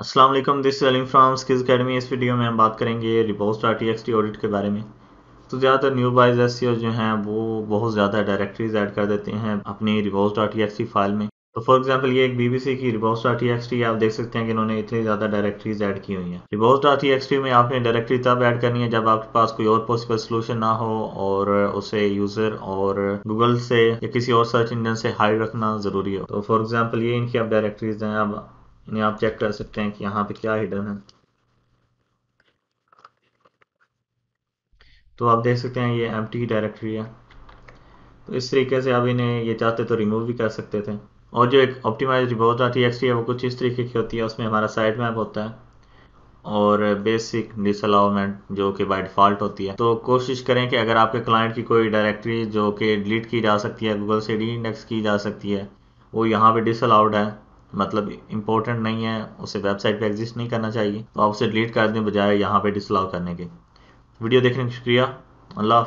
Aslam this Salim from skills academy इस video में हम बात करेंगे report R T X T audit के बारे में तो ज़्यादातर न्यू बाइज एस जो हैं वो बहुत ज़्यादा डायरेक्टरीज ऐड कर देते हैं अपनी report R T X T file में तो फॉर एग्जाम्पल ये एक बीबीसी की report R T X T आप देख सकते हैं कि इन्होंने इतनी ज़्यादा डायरेक्टरीज ऐड की हुई हैं रिपोस्ट आर टी में आपने डायरेक्टरी तब ऐड करनी है जब आपके पास कोई और पॉसिबल सोल्यूशन ना हो और उसे यूज़र और गूगल से या किसी और सर्च इंजन से हाइड रखना ज़रूरी हो तो फॉर एग्जाम्पल ये इनकी आप डायरेक्टरीज हैं अब यानी आप चेक कर सकते हैं कि यहाँ पे क्या हिडन है तो आप देख सकते हैं ये एम डायरेक्टरी है तो इस तरीके से आप इन्हें ये चाहते तो रिमूव भी कर सकते थे और जो एक ऑप्टिमाइज रिपोर्ट आती है है वो कुछ इस तरीके की होती है उसमें हमारा साइड मैप होता है और बेसिक डिसअलाउमेंट जो कि बाय डिफ़ॉल्ट होती है तो कोशिश करें कि अगर आपके क्लाइंट की कोई डायरेक्टरी जो कि डिलीट की जा सकती है गूगल से डी इंडेक्स की जा सकती है वो यहाँ पे डिसअलाउड है मतलब इंपॉर्टेंट नहीं है उसे वेबसाइट पे एग्जिस्ट नहीं करना चाहिए तो आप उसे डिलीट कर दें बजाय यहाँ पे डिसलाव करने के वीडियो देखने का शुक्रिया अल्लाह